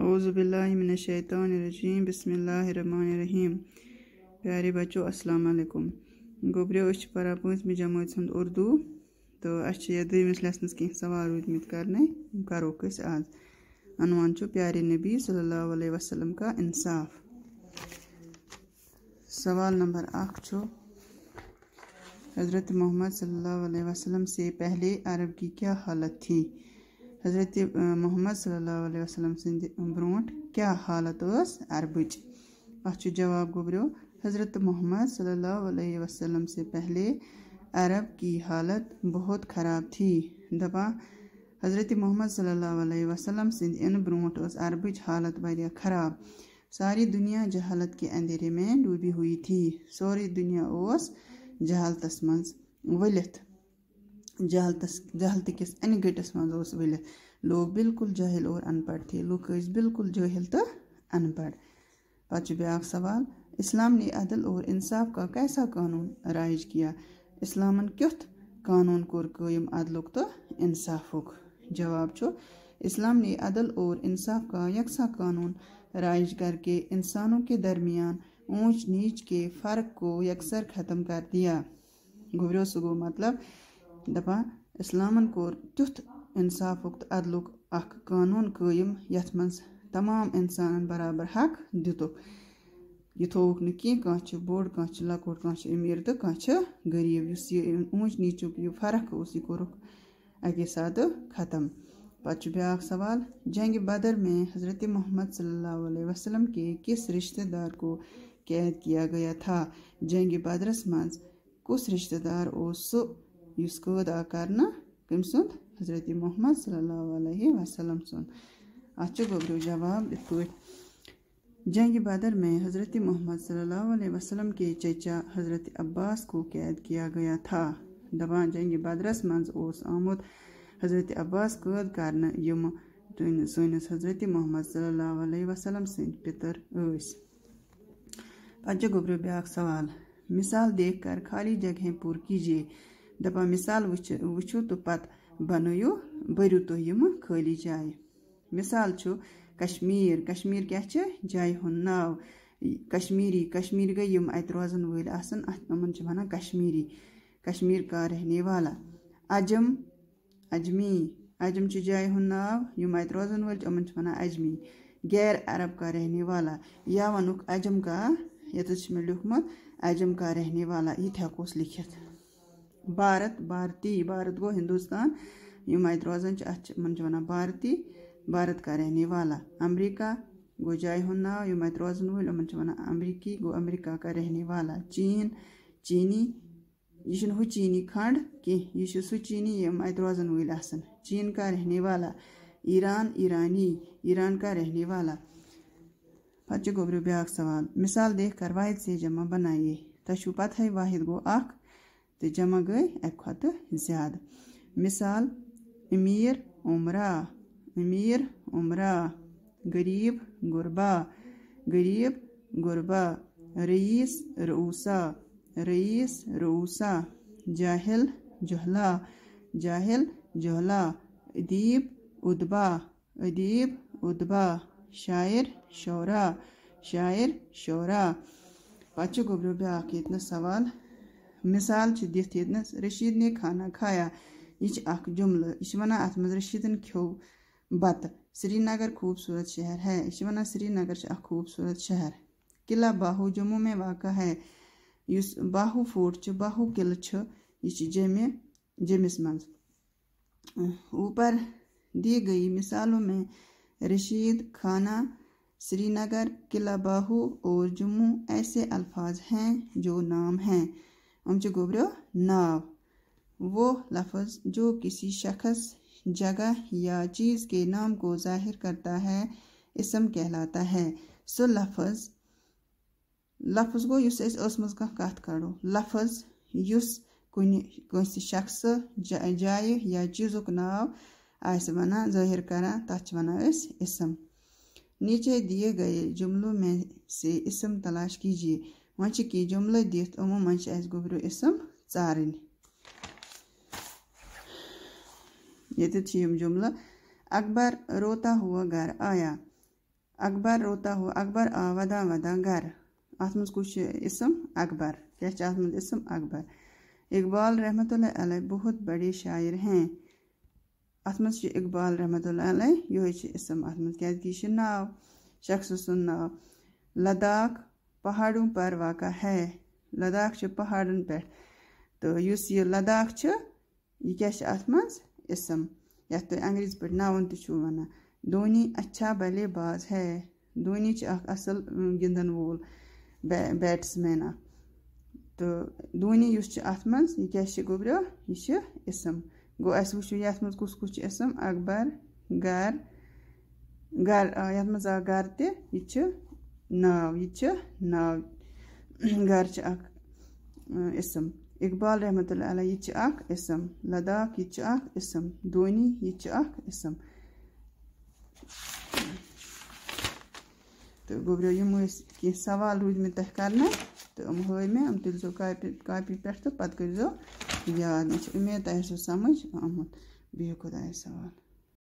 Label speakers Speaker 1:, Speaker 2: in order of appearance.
Speaker 1: अवज़बिल्लिमिनशैतरजीम बसमीम प्यारे बचो अस्सलाम गोबरे अच्छे पारा पढ़ा जमात हंद उर्दू तो ये दमिस लेसनस कह सवाल रूदमित करने करो आज अनवान प्यारे नबी सल्ला वसलम का इंसाफ सवाल नंबर अख हज़रत मोहम्मद सल्ला वसलम से पहले अरब की क्या हालत थी हज़रत मोहम्मद सल्लल्लाहु अलैहि ब्रो क्या हालत उस अरबच जवाब गोबरो हज़रत मोहम्मद सल्लल्लाहु से पहले अरब की हालत बहुत ख़राब थी दपा हज़रत मोहम्मद सल्लल्लाहु अलैहि इन ब्रोंट उस हालत वह ख़राब सारी दुनिया जहालत के अंधेरे में डूबी हुई थी सारी दुनिया उस जहालतस मज वलिथ جہلتس جہلت کس ان گٹس منٛز اوس ؤلِتھ لوٗکھ بالکل جاہل اور ان پڑھ تھے لُکھ ٲسۍ بالکل جاہل تہٕ ان پڑھ پچ بیا سوال اسلام نے عدل اور انصاف کا کیسا قانون رائج کیا اِسلامَن کیُتھ قانوٗن کوٚر قٲیِم عدلُک تہٕ اِنصافُک جواب چھُ اسلام نے عدل اور انصاف کا یکساں قانون رائج کر کے انسانوں کے درمیان اونچ نیچ کے فرق کو یکسر ختم کر دیا घुबरो سگو مطلب دَپان اِسلامَن کوٚر تیُتھ اِنصافُک تہٕ عدلُک اَکھ قانوٗن قٲیِم یَتھ منٛز تمام اِنسانَن برابر حق دِتُکھ یہِ تھوٚوُکھ نہٕ کینٛہہ کانٛہہ چھُ بوٚڑ کانٛہہ چھُ لۄکُٹ کانٛہہ چھُ أمیٖر تہٕ کانٛہہ چھُ غریٖب یُس یہِ اوٗنٛچ نیٖچُک یہِ فرق اوس یہِ کوٚرُکھ اَکے ساتہٕ ختم پَتہٕ چھُ بیٛاکھ سوال جنٛگہِ بدر میں حضرت محمد صلی اللہ علیہ وسلم کے کِس رِشتہٕ دار کو قید کیا گیا تھا جنٛگہِ بدرَس منٛز کُس رِشتہٕ دار اوس سُہ इस قٲد آو کَرنہٕ کٔمۍ سُنٛد मोहम्मद محمد वसलम اللہ علیہ وسلم سُنٛد اَتھ जंग बदर में हज़रत मोहम्मद सल्लल्लाहु वसलम के चचा हज़रत अब्बास को कैद किया गया था दबा जंग बदरस मज आमुत हज़रत अब्बास कद कर सजरत मोहम्मद सल्लल्लाहु वसलम सद पितर पे गोबरो ब्या सवाल मिसाल देख कर खाली जगह पुर कीजिए دَپان مِثال وٕچھ وٕچھِو تہٕ پَتہٕ بَنٲیِو بٔرِو تُہۍ یِمہٕ خٲلی جایہِ مِثال چھُ کشمیٖر کشمیٖر کیٛاہ چھِ جایہِ ہُنٛد ناو کشمیٖری کشمیٖر گٔے یِم اَتہِ روزَن وٲلۍ آسَن اَتھ یِمَن چھِ وَنان کشمیٖری کشمیٖر کا رہنے والا اَجَم اَجمی اَجَم چھِ جایہِ ہُنٛد ناو یِم اَتہِ روزَن وٲلۍ چھِ یِمَن چھِ وَنان اَجمی غیر عرب کا رہنے والا یا وَنُکھ اَجَم کا ییٚتٮ۪تھ چھُ مےٚ لیوٗکھمُت اَجَم کا رہنے والا یہِ تہِ ہٮ۪کوس لیٖکھِتھ भारत भारती भारत गो हिंदुस्तान यम रोजान अमन वन भारती भारत का रहने वाला अमरीका गो जाय हूँ नाव यम रोजन वल यम वन अमरीकी गो अमेरिका का रहने वाला चीन चीनी यह हु चीनी खंड कह यह सू चीनी यम रोजन वल चीन का रहने वाला ईरान ईरानी ईरान का रहने वाला पत् गोबर ब्याख सवाल मिसाल देख कर वाहिद से जमा बनाइए तु पत वाहिद गो अख تہٕ جمع گٔے اَکہِ کھۄتہٕ زیادٕ مِثال أمیٖر عُمرا أمیٖر عُمرا غریٖب غُربا غریٖب غُربا رٔیٖس رعوٗسا رٔیٖس رعوٗسا جاہِل جہلا جاہِل جہلا ادیٖب اُدبا ادیٖب اُدبا شاعر شعرا شاعر شعرا پَتہٕ چھُ گوٚبریو بیٛاکھ ییٚتہِ نَس سوال مِثال چھِ دِتھ ییٚتہِ نَس رٔشیٖد نے کھانا کھایا یہِ چھِ اَکھ جُملہٕ یہِ چھِ وَنان اَتھ منٛز رٔشیٖدَن کھیوٚو بَتہٕ سرینگر خوٗبصوٗرت شہر ہے یہِ چھِ وَنان سرینگر چھِ اَکھ خوٗبصوٗرت شہر قلعہ باہوٗ جموں میں واقع ہے یُس باہوٗ فوٗٹ چھُ باہوٗ قلعہٕ چھُ یہِ چھِ جیٚمہِ جیٚمِس منٛز اوپر دی گئی مثالوں میں رشید کھانا श्रीनगर किला बाहू और जम्मू ऐसे अल्फाज हैं जो नाम हैं अमच गोबरो नाव वो लफ्ज़ जो किसी शख्स जगह या चीज़ के नाम को जाहिर करता है इसम कहलाता है सो लफ्ज़ लफ्ज़ गो युस अस कत करो लफ्ज़ युस शख्स जाय या चीज नाव आना जाहिर करा तथ वन इसम नीचे दिए गए जुमलों में से इसम तलाश कीजिए وۄنۍ چھِ کینٛہہ جُملہٕ دِتھ یِمو منٛز چھِ اَسہِ گوٚبروٗ اسم ژارٕنۍ ییٚتٮ۪تھ چھِ یِم جُملہٕ اکبر روتا ہوا گَرٕ آیا اکبر روتا ہوا اکبر آو وَدان وَدان گَرٕ اَتھ منٛز کُس چھُ اسم اکبر کیٛاہ چھِ اَتھ منٛز اسم اکبر اقبال رحمتہ اللہ علیہ بہت بڑے شاعر ہیں اَتھ منٛز چھِ اقبال رحمتہ اللہ علیہ یِہوٚے چھِ اسم اَتھ منٛز کیٛازِکہِ یہِ چھِ ناو شخصہٕ سُنٛد ناو لداخ पहाड़ों पर वाक़ा है लद्दाख पहाड़न पे तो इस यह लद्दाख यह क्या अत मसम ये तुम तो अंग्रेज पे तु तो वन धोनी अच्छा बल्ले बाज है धोनी असल अं, गिंदन वोल बै बैट्समैन तो धोनी इस अत यह क्या गोब्रो यह इसम गो वो ये कुस कुस इसम अकबर गर गर ये गर तह ناو یہِ چھِ ناو گَرٕ چھِ اَکھ اسم اقبال رحمتہ اللہ علیہ یہِ تہِ چھِ اَکھ اسم لداخ یہِ تہِ چھِ اَکھ اسم دونی یہِ تہِ چھِ اَکھ اسم تہٕ گوٚبریو یِم ٲسۍ کیٚنٛہہ سوال روٗدۍ مےٚ تۄہہِ کَرنہٕ تہٕ یِم ہٲے مےٚ یِم تُلۍزیو کاپی کاپی پٮ۪ٹھ تہٕ پَتہٕ کٔرۍزیو یاد مےٚ چھِ اُمید تۄہہِ آسیو سَمٕجھ آمُت بِہِو خۄدایَس سوال